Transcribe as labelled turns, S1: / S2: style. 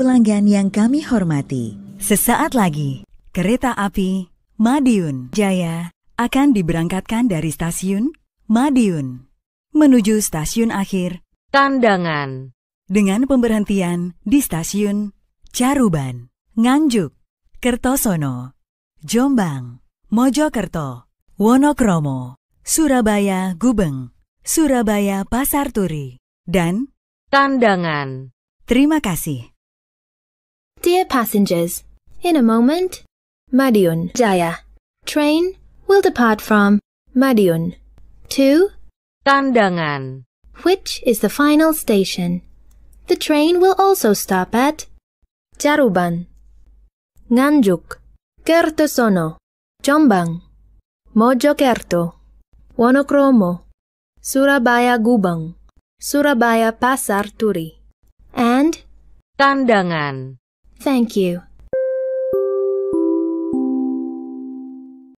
S1: pelanggan yang kami hormati, sesaat lagi kereta api Madiun Jaya akan diberangkatkan dari stasiun Madiun menuju stasiun akhir Kandangan dengan pemberhentian di stasiun Caruban, Nganjuk, Kertosono, Jombang, Mojokerto, Wonokromo, Surabaya Gubeng, Surabaya Pasar Turi,
S2: dan Kandangan. Terima kasih. Dear passengers, in a moment, Madiun Jaya train will depart from Madiun to Tandangan, which is the final station. The train will also stop at Jaruban, Nganjuk, Kertosono, Jombang, Mojokerto, Wonokromo, Surabaya Gubang, Surabaya Pasar Turi, and Tandangan. Thank you.